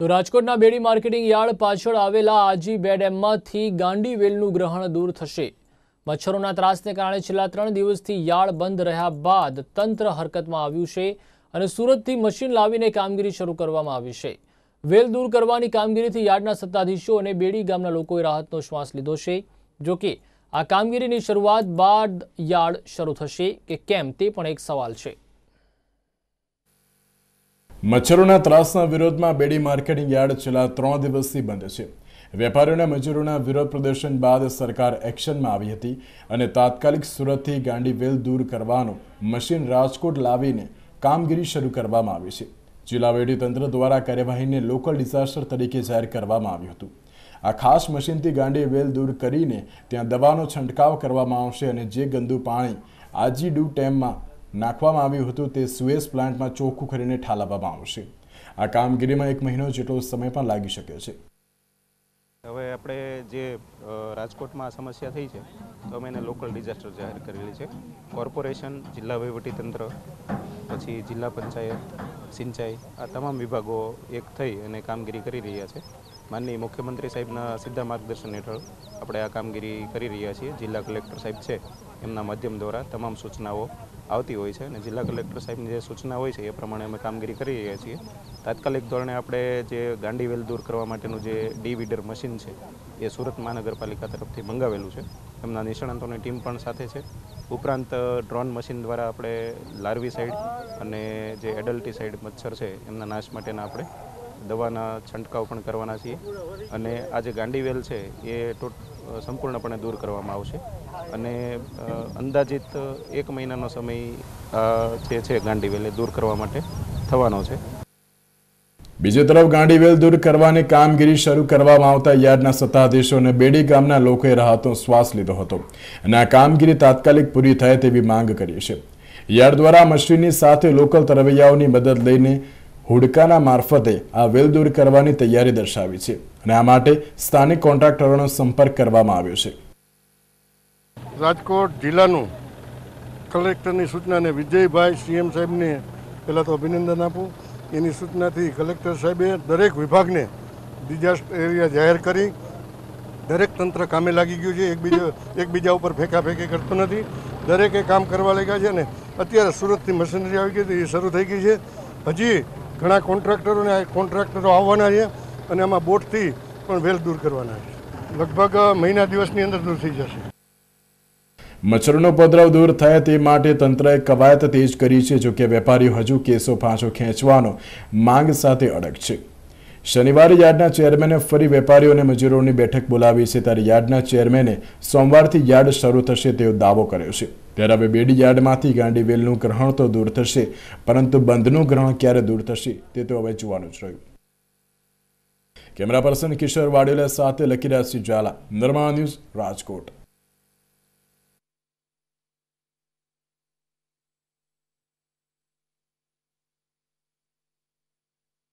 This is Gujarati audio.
તો રાજકોટના બેડી માર્કેટિંગ યાર્ડ પાછળ આવેલા આજી બે ડેમમાંથી ગાંડી વેલનું ગ્રહણ દૂર થશે મચ્છરોના ત્રાસને કારણે છેલ્લા ત્રણ દિવસથી યાર્ડ બંધ રહ્યા બાદ તંત્ર હરકતમાં આવ્યું છે અને સુરતથી મશીન લાવીને કામગીરી શરૂ કરવામાં આવી છે વેલ દૂર કરવાની કામગીરીથી યાર્ડના સત્તાધીશો અને બેડી ગામના લોકોએ રાહતનો શ્વાસ લીધો છે જોકે આ કામગીરીની શરૂઆત બાદ યાર્ડ શરૂ થશે કે કેમ તે પણ એક સવાલ છે મચ્છરોના ત્રાસના વિરોધમાં બેડી માર્કેટિંગ યાર્ડ છેલ્લા ત્રણ દિવસથી બંધ છે વેપારીઓના મજૂરોના વિરોધ પ્રદર્શન બાદ સરકાર એક્શનમાં આવી હતી અને તાત્કાલિક સુરતથી ગાંડીવેલ દૂર કરવાનો મશીન રાજકોટ લાવીને કામગીરી શરૂ કરવામાં આવી છે જિલ્લા તંત્ર દ્વારા કાર્યવાહીને લોકલ ડિઝાસ્ટર તરીકે જાહેર કરવામાં આવ્યું હતું આ ખાસ મશીનથી ગાંડી વેલ દૂર કરીને ત્યાં દવાનો છંટકાવ કરવામાં આવશે અને જે ગંદુ પાણી આજીડુ ટેમમાં નાખવામાં આવ્યું હતું તે સુએઝ પ્લાન્ટમાં ચોખ્ખું કરીને ઠાલવવામાં આવશે આ કામગીરીમાં એક મહિનો જેટલો સમય પણ લાગી શકે છે હવે આપણે જે રાજકોટમાં આ સમસ્યા થઈ છે તો અમે એને લોકલ ડિઝાસ્ટર જાહેર કરેલી છે કોર્પોરેશન જિલ્લા તંત્ર પછી જિલ્લા પંચાયત સિંચાઈ આ તમામ વિભાગો એક થઈ અને કામગીરી કરી રહ્યા છે માનનીય મુખ્યમંત્રી સાહેબના સીધા માર્ગદર્શન હેઠળ આપણે આ કામગીરી કરી રહ્યા છીએ જિલ્લા કલેક્ટર સાહેબ છે એમના માધ્યમ દ્વારા તમામ સૂચનાઓ આવતી હોય છે અને જિલ્લા કલેક્ટર સાહેબની જે સૂચના હોય છે એ પ્રમાણે અમે કામગીરી કરી રહ્યા છીએ તાત્કાલિક ધોરણે આપણે જે ગાંડીવેલ દૂર કરવા માટેનું જે ડી વીડર મશીન છે એ સુરત મહાનગરપાલિકા તરફથી મંગાવેલું છે એમના નિષ્ણાંતોની ટીમ પણ સાથે છે ઉપરાંત ડ્રોન મશીન દ્વારા આપણે લાર્વી સાઈડ અને જે એડલ્ટી સાઈડ મચ્છર છે એમના નાશ માટેના આપણે દવાના છંટકાવ પણ કરવાના છીએ અને આ જે ગાંડીવેલ છે એ સંપૂર્ણપણે દૂર કરવામાં આવશે અને અંદાજિત એક મહિનાનો સમય જે છે ગાંડીવેલે દૂર કરવા માટે થવાનો છે બીજી તરફ ગાંડીવેલ દૂર કરવાની કામગીરી શરૂ કરવામાં આવતા યાર્ડના સત્તાધીશો અને બેડી ગામના લોકોએ રાહતનો શ્વાસ લીધો હતો અને આ કામગીરી તાત્કાલિક પૂરી થાય તેવી માંગ કરી છે યાર્ડ દ્વારા મશીનની સાથે લોકલ તરવૈયાઓની મદદ લઈને હુડકાના મારફતે આ વેલ દૂર કરવાની તૈયારી દર્શાવી છે અને આ માટે સ્થાનિક કોન્ટ્રાક્ટરોનો સંપર્ક કરવામાં આવ્યો છે રાજકોટ જિલ્લાનું કલેક્ટરની સૂચનાને વિજયભાઈ સીએમ સાહેબને પહેલાં તો અભિનંદન આપું એની સૂચનાથી કલેક્ટર સાહેબે દરેક વિભાગને ડિઝાસ્ટર એરિયા જાહેર કરી દરેક તંત્ર કામે લાગી ગયું છે એકબીજા એકબીજા ઉપર ફેંકા ફેંકી કરતું નથી દરેકે કામ કરવા લાગ્યા છે ને અત્યારે સુરતથી મશીનરી આવી ગઈ એ શરૂ થઈ ગઈ છે હજી ઘણા કોન્ટ્રાક્ટરોને આ કોન્ટ્રાક્ટરો આવવાના છે અને આમાં બોટથી પણ વેલ દૂર કરવાના છે લગભગ મહિના દિવસની અંદર દૂર થઈ જશે મચ્છરોનો ઉપદ્રવ દૂર થાય તે માટે તંત્રએ કવાયત તેજ કરી છે જોકે વેપારીઓ હજુ કેસો પાછો ખેંચવાનો માંગ સાથે અડગ છે શનિવારે યાર્ડના ચેરમેને ફરી વેપારીઓ અને મજૂરોની બેઠક બોલાવી છે ત્યારે યાર્ડના ચેરમેને સોમવારથી યાર્ડ શરૂ થશે તેવો દાવો કર્યો છે ત્યારે હવે બેડી યાર્ડમાંથી ગાંડીવેલનું ગ્રહણ તો દૂર થશે પરંતુ બંધનું ગ્રહણ ક્યારે દૂર થશે તે તો હવે જોવાનું જ રહ્યું કેમેરા પર્સન કિશોર વાડેલા સાથે લકીરાજ ઝાલા નિર્માણ ન્યૂઝ રાજકોટ